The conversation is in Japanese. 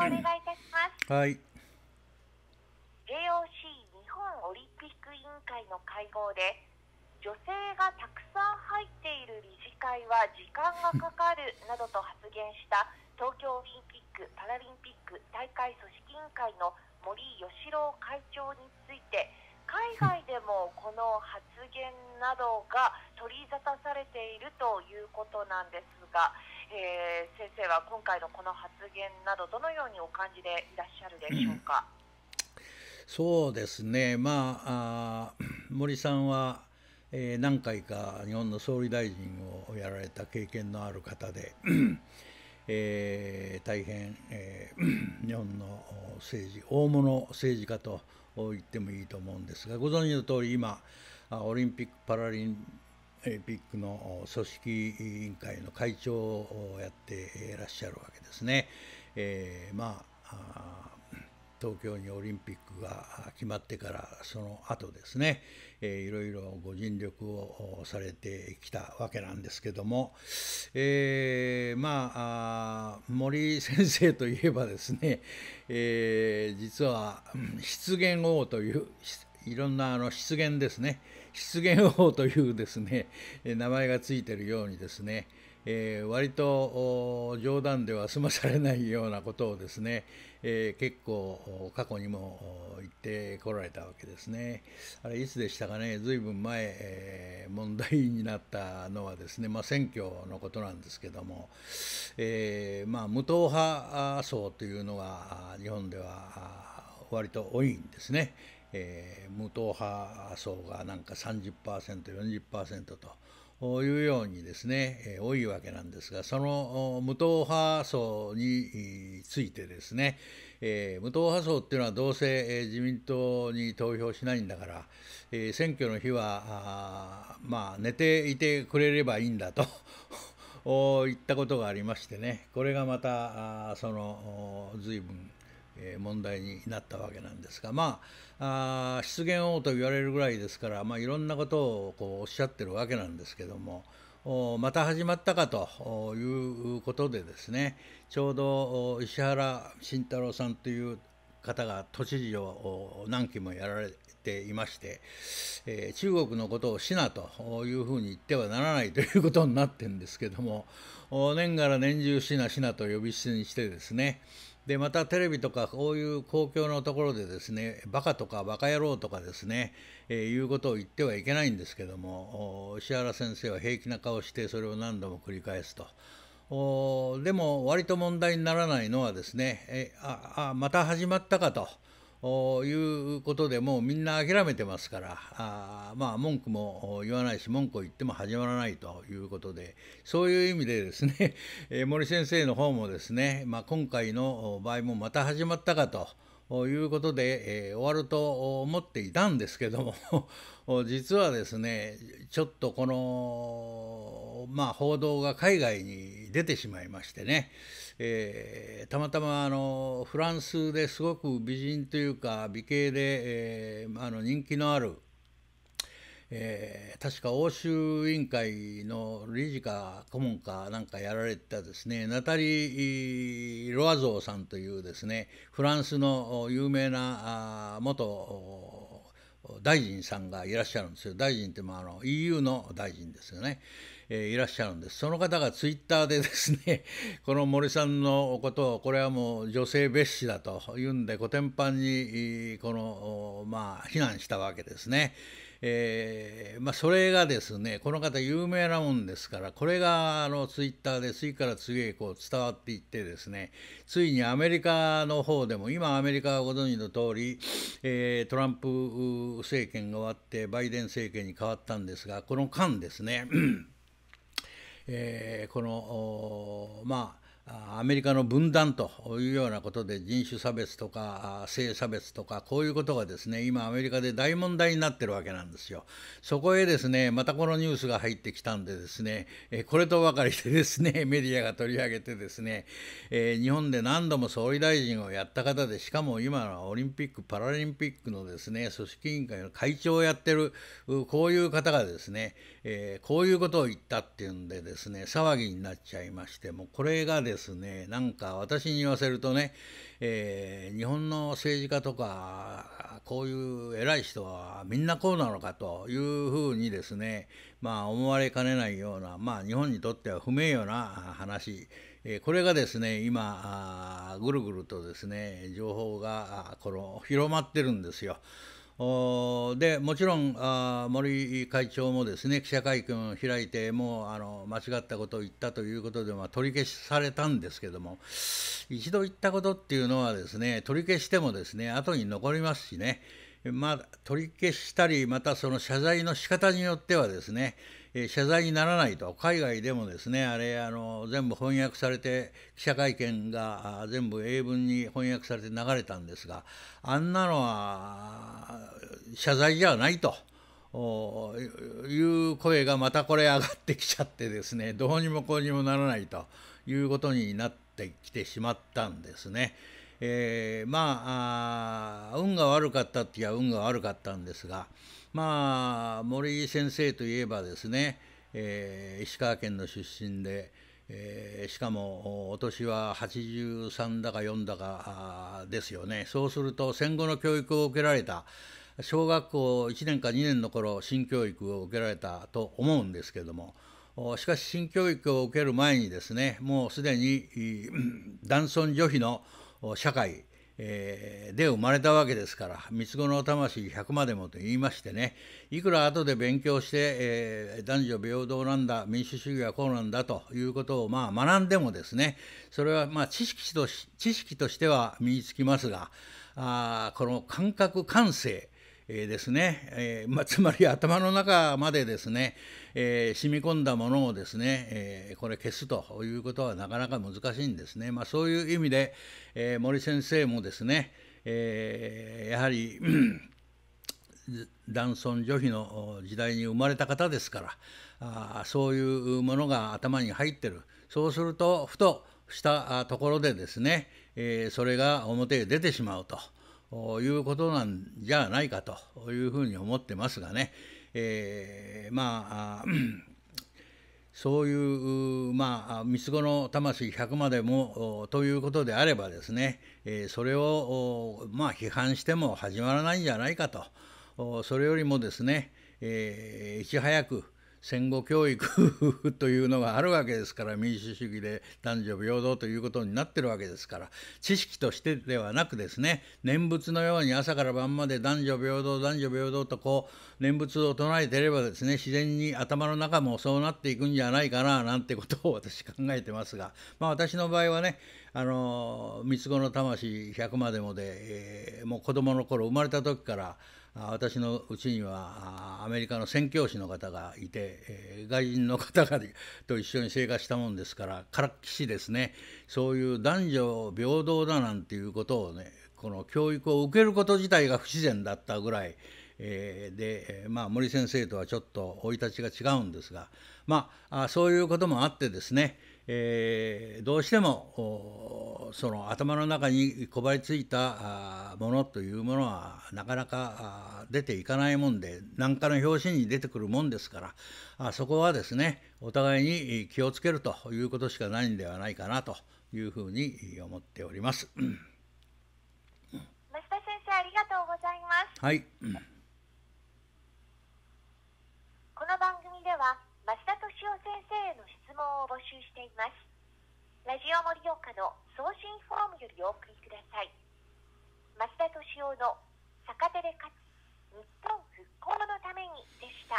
くお願いいたします。はい。JOC 日本オリンピック委員会の会合で女性がたくさん入っている理事会は時間がかかる などと発言した東京オリンピック・パラリンピック大会組織委員会の森喜朗会長について海外でもこの発言などが取り沙汰されているということなんですが。えー、先生は今回のこの発言など、どのようにお感じでいらっしゃるでしょうか。うん、そうですね、まあ、あ 森さんは、えー、何回か日本の総理大臣をやられた経験のある方で、えー、大変、えー、日本の政治大物政治家と言ってもいいと思うんですがご存知の通り今オリンピック・パラリンピックの組織委員会の会長をやっていらっしゃるわけですね。えー、まあ東京にオリンピックが決まってからその後ですね、えー、いろいろご尽力をされてきたわけなんですけども、えー、まあ森先生といえばですね、えー、実は失言王といういろんなあの失言ですね、湿原王というですね名前がついてるようにですね、えー、割と冗談では済まされないようなことをですね、えー、結構過去にも言ってこられたわけですね。あれいつでしたかね随分前、えー、問題になったのはですね、まあ、選挙のことなんですけども、えまあ、無党派層というのが日本では割と多いんですね。えー、無党派層がなんか 30%40% というようにですね、えー、多いわけなんですがその無党派層についてですね、えー、無党派層っていうのはどうせ、えー、自民党に投票しないんだから、えー、選挙の日はあまあ寝ていてくれればいいんだと。言ったことがありましてねこれがまたその随分問題になったわけなんですがまああ失言王と言われるぐらいですから、まあ、いろんなことをこうおっしゃってるわけなんですけども。また始まったかということでですねちょうど石原慎太郎さんという方が都知事を何期もやられていまして、えー、中国のことをしなというふうに言ってはならないということになってるんですけども年がら年中しなしなと呼び捨てにしてですねでまたテレビとかこういう公共のところでですねバカとかバカ野郎とかですね、えー、いうことを言ってはいけないんですけども石原先生は平気な顔してそれを何度も繰り返すと。おでも割と問題にならないのはですね、えああまた始まったかと。いうことでもうみんな諦めてますからあまあ文句も言わないし文句を言っても始まらないということでそういう意味でですね、え森先生の方もですね、まあ、今回の場合もまた始まったかと。いうことで、えー、終わると思っていたんですけども 実はですねちょっとこの、まあ、報道が海外に出てしまいましてね、えー、たまたまあのフランスですごく美人というか美形で、えー、あの人気のある、えー、確か欧州委員会の理事か顧問かなんかやられてたですねナタリー・ロアゾーさんというですねフランスの有名な元大臣さんがいらっしゃるんですよ。大臣ってまああの EU の大臣ですよね。えー、いらっしゃるんです。その方がツイッターでですね、この森さんのことを、これはもう女性蔑視だというんで、コテンパンに、この、まあ、非難したわけですね。えー、まあ、それがですねこの方有名なもんですからこれがあのツイッターで次から次へこう伝わっていってですねついにアメリカの方でも今アメリカはご存知の通り、えー、トランプ政権が終わってバイデン政権に変わったんですがこの間ですね、えー、このまあアメリカの分断というようなことで人種差別とか性差別とかこういうことがですね今アメリカで大問題になってるわけなんですよ。そこへですねまたこのニュースが入ってきたんでですねこれとばかりでですね メディアが取り上げてですね日本で何度も総理大臣をやった方でしかも今のオリンピック・パラリンピックのですね組織委員会の会長をやってるこういう方がですねこういうことを言ったっていうんでですね騒ぎになっちゃいましてもこれがですねですねなんか私に言わせるとね、えー、日本の政治家とかこういう偉い人はみんなこうなのかというふうにですねまあ思われかねないようなまあ日本にとっては不名誉な話、えー、これがですね今ぐるぐるとですね情報がこの広まってるんですよ。でもちろんあ森会長もですね記者会見を開いてもうあの間違ったことを言ったということで、まあ、取り消しされたんですけども一度言ったことっていうのはですね取り消してもですね後に残りますしね、まあ、取り消したりまたその謝罪の仕方によってはですねえ謝罪にならないと、海外でもですね、あれ、あの全部翻訳されて、記者会見が全部英文に翻訳されて流れたんですが、あんなのは謝罪じゃないと。いう声がまたこれ上がってきちゃってですねどうにもこうにもならないということになってきてしまったんですね。えー、まあ運が悪かったっていや運が悪かったんですがまあ森先生といえばですね、えー、石川県の出身で、えー、しかもお年は83だか4だかですよねそうすると戦後の教育を受けられた小学校1年か2年の頃新教育を受けられたと思うんですけどもしかし新教育を受ける前にですねもうすでに男尊女卑の社会で生まれたわけですから三つ子の魂100までもと言いましてねいくら後で勉強して、えー、男女平等なんだ民主主義はこうなんだということをまあ学んでもですねそれはまあ知識と知識としては身につきますがあこの感覚感性えー、ですね、えー、まつまり頭の中までですね、えー、染み込んだものをですね、えこれ消すということはなかなか難しいんですね。まあ、そういう意味で、え森先生もですね、えやはり、男尊女卑の時代に生まれた方ですからあそういうものが頭に入ってるそうするとふとしたところでですね、えー、それが表へ出てしまうと。いうことなんじゃないかというふうに思ってますがね、えー、まあ、そういう、まあ、三つ子の魂100までもということであればですね、えそれを、まあ、批判しても始まらないんじゃないかと、それよりもですね、えー、いち早く、戦後教育というのがあるわけですから民主主義で男女平等ということになってるわけですから知識としてではなくですね念仏のように朝から晩まで男女平等男女平等とこう念仏を唱えていればですね自然に頭の中もそうなっていくんじゃないかななんてことを私考えてますがまあ私の場合はねあの三つ子の魂100までもで、えー、もう子供の頃生まれた時から私のうちにはアメリカの宣教師の方がいて、えー、外人の方がと一緒に生活したもんですからからっきしですねそういう男女平等だなんていうことをねこの教育を受けること自体が不自然だったぐらい、えー、で、まあ、森先生とはちょっと生い立ちが違うんですが、まあ、そういうこともあってですねえー、どうしてもその頭の中にこばりついたものというものはなかなか出ていかないもんで何かの拍子に出てくるもんですからあそこはですねお互いに気をつけるということしかないんではないかなというふうに思っております。増田先生ありがとうございます。はい。この番組では増田しお先生への質問を募集していますラジオ盛岡の送信フォームよりお送りください増田敏夫の逆手で勝つ日本復興のためにでした